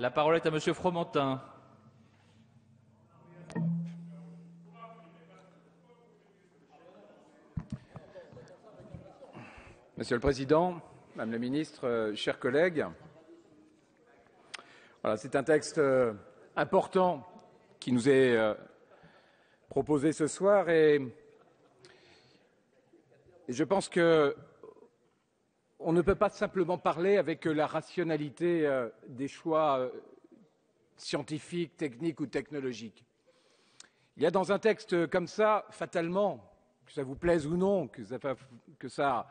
La parole est à Monsieur Fromentin. Monsieur le Président, Madame la Ministre, euh, chers collègues, voilà, c'est un texte euh, important qui nous est euh, proposé ce soir et je pense que on ne peut pas simplement parler avec euh, la rationalité euh, des choix euh, scientifiques, techniques ou technologiques. Il y a dans un texte comme ça, fatalement, que ça vous plaise ou non, que ça,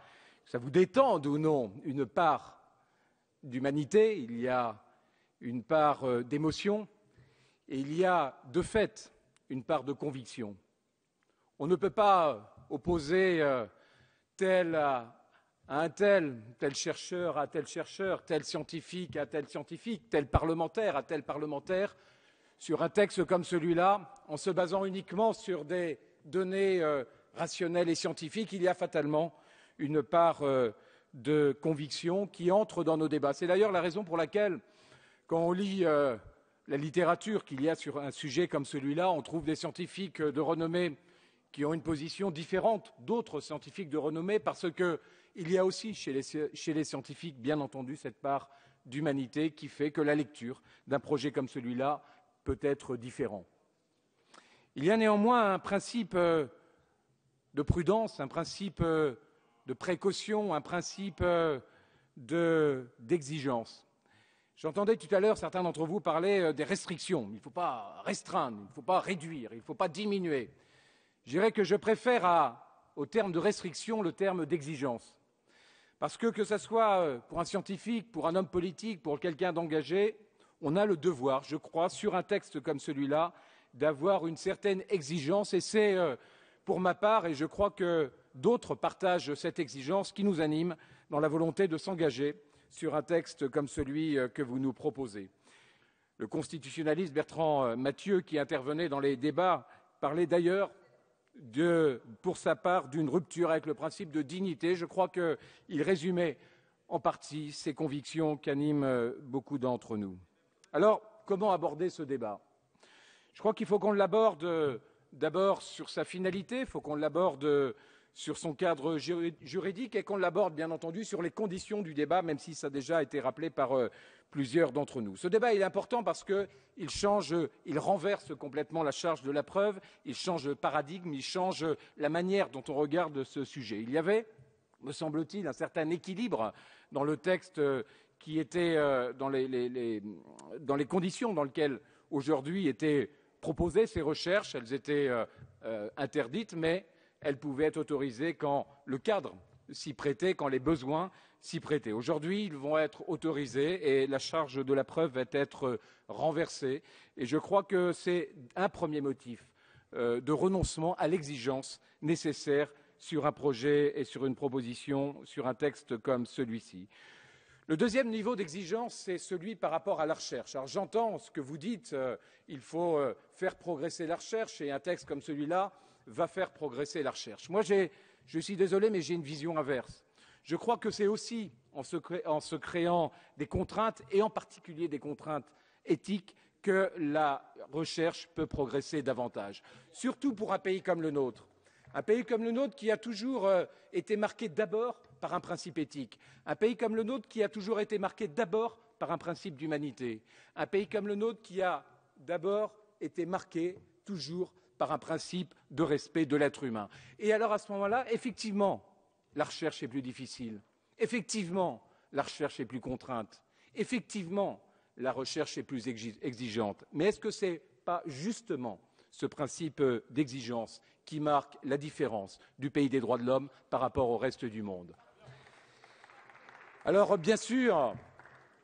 vous détende ou non, une part d'humanité, il y a une part d'émotion et il y a de fait une part de conviction. On ne peut pas opposer tel à un tel, tel chercheur, à tel chercheur, tel scientifique, à tel scientifique, tel parlementaire, à tel parlementaire, sur un texte comme celui-là, en se basant uniquement sur des données euh, rationnelles et scientifiques, il y a fatalement une part euh, de conviction qui entre dans nos débats. C'est d'ailleurs la raison pour laquelle, quand on lit euh, la littérature qu'il y a sur un sujet comme celui-là, on trouve des scientifiques de renommée qui ont une position différente d'autres scientifiques de renommée parce que il y a aussi chez les, scientifiques, bien entendu, cette part d'humanité qui fait que la lecture d'un projet comme celui-là peut être différente. Il y a néanmoins un principe euh, de prudence, un principe euh, de précaution, un principe euh, d'exigence. J'entendais tout à l'heure certains d'entre vous parler des restrictions. Il ne faut pas restreindre, il ne faut pas réduire, il ne faut pas diminuer. Je dirais que je préfère au terme de restriction le terme d'exigence. Parce que, que ce soit euh, pour un scientifique, pour un homme politique, pour quelqu'un d'engagé, on a le devoir, je crois, sur un texte comme celui-là, d'avoir une certaine exigence. Et c'est, euh, pour ma part, et je crois que d'autres partagent cette exigence qui nous anime dans la volonté de s'engager sur un texte comme celui euh, que vous nous proposez. Le constitutionnaliste Bertrand Mathieu, qui intervenait dans les débats, parlait d'ailleurs pour sa part d'une rupture avec le principe de dignité. Je crois qu'il résumait en partie ces convictions qu'animent euh, beaucoup d'entre nous. Alors, comment aborder ce débat Je crois qu'il faut qu'on l'aborde euh, d'abord sur sa finalité, il faut qu'on l'aborde sur son cadre juridique et qu'on l'aborde bien entendu sur les conditions du débat, même si ça a déjà été rappelé par euh, plusieurs d'entre nous. Ce débat est important parce qu'il change, il renverse complètement la charge de la preuve, il change le paradigme, il change la manière dont on regarde ce sujet. Il y avait, me semble-t-il, un certain équilibre dans le texte euh, qui était euh, dans les, dans les conditions dans lesquelles aujourd'hui étaient proposées ces recherches. Elles étaient interdites, mais elles pouvait être autorisées quand le cadre s'y prêtait, quand les besoins s'y prêtaient. Aujourd'hui, ils vont être autorisés et la charge de la preuve va être renversée. Et je crois que c'est un premier motif euh, de renoncement à l'exigence nécessaire sur un projet et sur une proposition, sur un texte comme celui-ci. Le deuxième niveau d'exigence, c'est celui par rapport à la recherche. Alors j'entends ce que vous dites, euh, il faut euh, faire progresser la recherche et un texte comme celui-là va faire progresser la recherche. Moi, je suis désolé, mais j'ai une vision inverse. Je crois que c'est aussi en se, créant des contraintes, et en particulier des contraintes éthiques, que la recherche peut progresser davantage. Surtout pour un pays comme le nôtre. Un pays comme le nôtre qui a toujours euh, été marqué d'abord par un principe éthique. Un pays comme le nôtre qui a toujours été marqué d'abord par un principe d'humanité. Un pays comme le nôtre qui a d'abord été marqué toujours par un principe de respect de l'être humain. Et alors à ce moment-là, effectivement, la recherche est plus difficile. Effectivement, la recherche est plus contrainte. Effectivement, la recherche est plus exigeante. Mais est-ce que ce n'est pas justement ce principe euh, d'exigence qui marque la différence du pays des droits de l'homme par rapport au reste du monde Alors, bien sûr,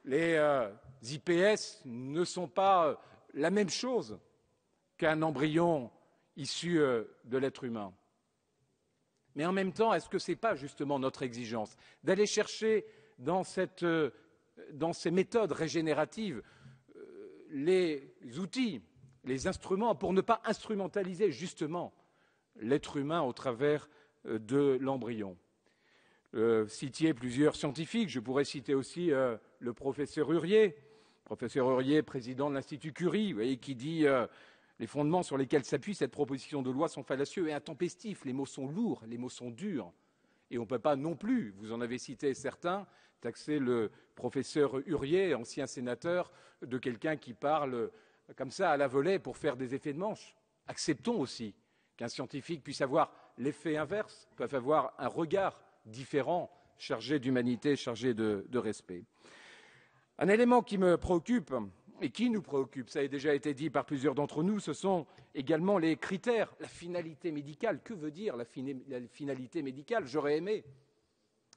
les euh, IPS ne sont pas euh, la même chose qu'un embryon issus euh, de l'être humain. Mais en même temps, est-ce que ce n'est pas justement notre exigence d'aller chercher dans, euh, ces méthodes régénératives euh, les outils, les instruments pour ne pas instrumentaliser justement l'être humain au travers de l'embryon Citer plusieurs scientifiques, je pourrais citer aussi le professeur Hurier, professeur Hurier, président de l'Institut Curie, qui dit les fondements sur lesquels s'appuie cette proposition de loi sont fallacieux et intempestifs. Les mots sont lourds, les mots sont durs. Et on ne peut pas non plus, vous en avez cité certains, taxer le professeur Hurier, ancien sénateur, de quelqu'un qui parle comme ça à la volée pour faire des effets de manche. Acceptons aussi qu'un scientifique puisse avoir l'effet inverse, puisse avoir un regard différent, chargé d'humanité, chargé de, de respect. Un élément qui me préoccupe, et qui nous préoccupe, ça a déjà été dit par plusieurs d'entre nous, ce sont également les critères, la finalité médicale. Que veut dire la, finalité médicale J'aurais aimé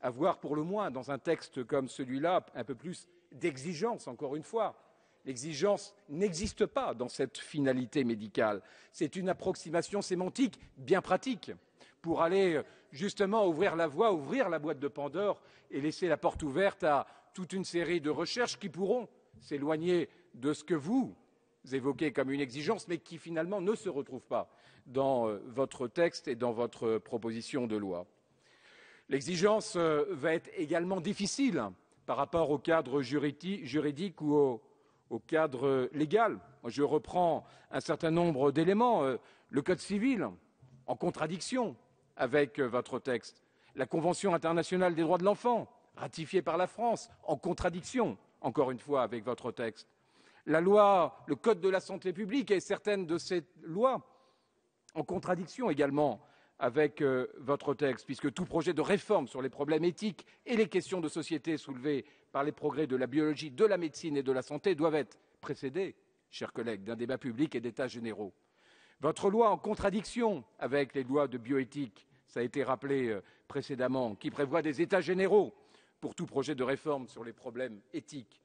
avoir pour le moins, dans un texte comme celui-là, un peu plus d'exigence, encore une fois. L'exigence n'existe pas dans cette finalité médicale. C'est une approximation sémantique bien pratique pour aller justement ouvrir la voie, ouvrir la boîte de Pandore et laisser la porte ouverte à toute une série de recherches qui pourront s'éloigner de ce que vous évoquez comme une exigence, mais qui finalement ne se retrouve pas dans euh, votre texte et dans votre proposition de loi. L'exigence euh, va être également difficile par rapport au cadre juridique ou au, cadre légal. Je reprends un certain nombre d'éléments. Euh, le Code civil, en contradiction avec votre texte. La Convention internationale des droits de l'enfant, ratifiée par la France, en contradiction, encore une fois, avec votre texte. La loi, le Code de la santé publique et certaines de ces lois en contradiction également avec euh, votre texte, puisque tout projet de réforme sur les problèmes éthiques et les questions de société soulevées par les progrès de la biologie, de la médecine et de la santé doivent être précédés, chers collègues, d'un débat public et d'états généraux. Votre loi en contradiction avec les lois de bioéthique, ça a été rappelé euh, précédemment, qui prévoit des états généraux pour tout projet de réforme sur les problèmes éthiques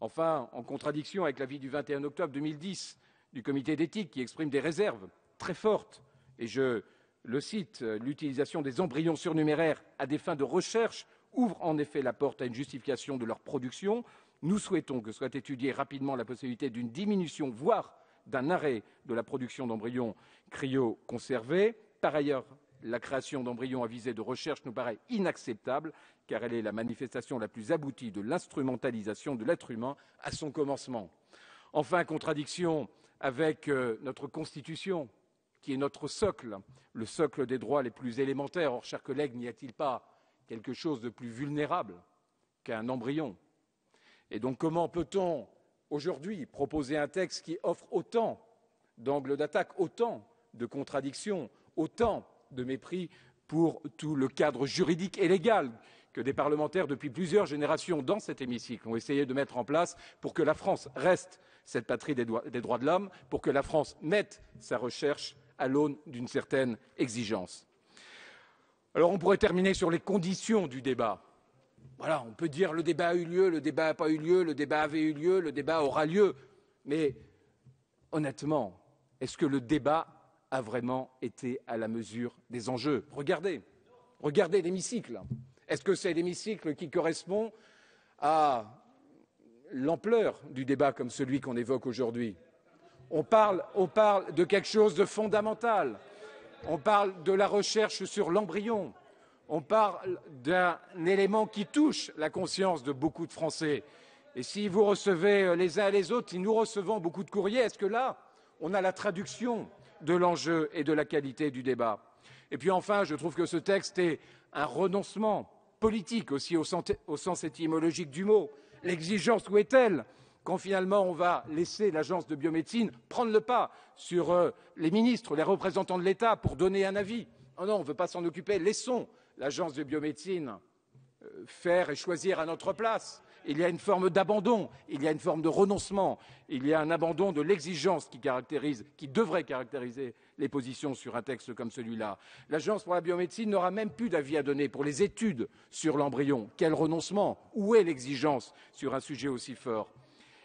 Enfin, en contradiction avec l'avis du 21 octobre 2010 du comité d'éthique, qui exprime des réserves très fortes, et je le cite, euh, l'utilisation des embryons surnuméraires à des fins de recherche ouvre en effet la porte à une justification de leur production. Nous souhaitons que soit étudiée rapidement la possibilité d'une diminution, voire d'un arrêt de la production d'embryons cryoconservés. Par ailleurs, la création d'embryons à visée de recherche nous paraît inacceptable, car elle est la manifestation la plus aboutie de l'instrumentalisation de l'être humain à son commencement. Enfin, contradiction avec euh, notre Constitution, qui est notre socle, le socle des droits les plus élémentaires. Or, chers collègues, n'y a-t-il pas quelque chose de plus vulnérable qu'un embryon Et donc, comment peut-on aujourd'hui proposer un texte qui offre autant d'angles d'attaque, autant de contradictions, autant de mépris pour tout le cadre juridique et légal que des parlementaires depuis plusieurs générations dans cet hémicycle ont essayé de mettre en place pour que la France reste cette patrie des, droits de l'homme, pour que la France mette sa recherche à l'aune d'une certaine exigence. Alors on pourrait terminer sur les conditions du débat. Voilà, on peut dire le débat a eu lieu, le débat n'a pas eu lieu, le débat avait eu lieu, le débat aura lieu. Mais honnêtement, est-ce que le débat a vraiment été à la mesure des enjeux. Regardez, regardez l'hémicycle. Est-ce que c'est l'hémicycle qui correspond à l'ampleur du débat comme celui qu'on évoque aujourd'hui on parle, on parle de quelque chose de fondamental. On parle de la recherche sur l'embryon. On parle d'un élément qui touche la conscience de beaucoup de Français. Et si vous recevez euh, les uns et les autres, si nous recevons beaucoup de courriers, est-ce que là, on a la traduction de l'enjeu et de la qualité du débat. Et puis enfin, je trouve que ce texte est un renoncement politique aussi au sens, étymologique du mot. L'exigence, où est-elle quand finalement on va laisser l'agence de biomédecine prendre le pas sur euh, les ministres, les représentants de l'État pour donner un avis. Oh non, on ne veut pas s'en occuper. Laissons l'agence de biomédecine euh, faire et choisir à notre place il y a une forme d'abandon, il y a une forme de renoncement, il y a un abandon de l'exigence qui caractérise, qui devrait caractériser les positions sur un texte comme celui-là. L'Agence pour la biomédecine n'aura même plus d'avis à donner pour les études sur l'embryon. Quel renoncement Où est l'exigence sur un sujet aussi fort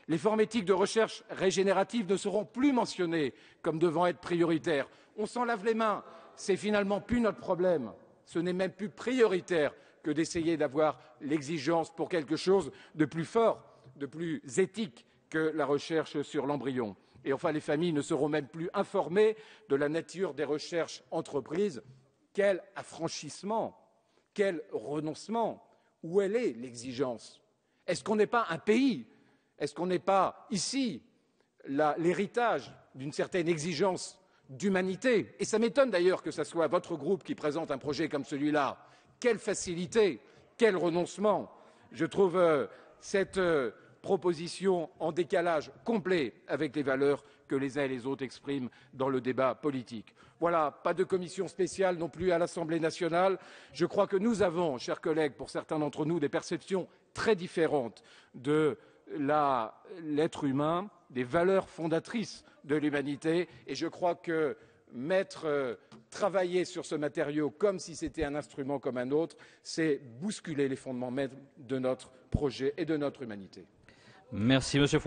les formes éthiques de recherche régénérative ne seront plus mentionnées comme devant être prioritaires. On s'en lave les mains. C'est finalement plus notre problème. Ce n'est même plus prioritaire que d'essayer d'avoir l'exigence pour quelque chose de plus fort, de plus éthique que la recherche sur l'embryon. Et enfin, les familles ne seront même plus informées de la nature des recherches entreprises. Quel affranchissement Quel renoncement Où elle est l'exigence Est-ce qu'on n'est pas un pays Est-ce qu'on n'est pas ici l'héritage d'une certaine exigence d'humanité Et ça m'étonne d'ailleurs que ce soit votre groupe qui présente un projet comme celui-là. Quelle facilité, quel renoncement Je trouve euh, cette euh, proposition en décalage complet avec les valeurs que les uns et les autres expriment dans le débat politique. Voilà, pas de commission spéciale non plus à l'Assemblée nationale. Je crois que nous avons, chers collègues, pour certains d'entre nous, des perceptions très différentes de l'être humain, des valeurs fondatrices de l'humanité, et je crois que mettre, euh, travailler sur ce matériau comme si c'était un instrument comme un autre, c'est bousculer les fondements mêmes de notre projet et de notre humanité. Merci, Monsieur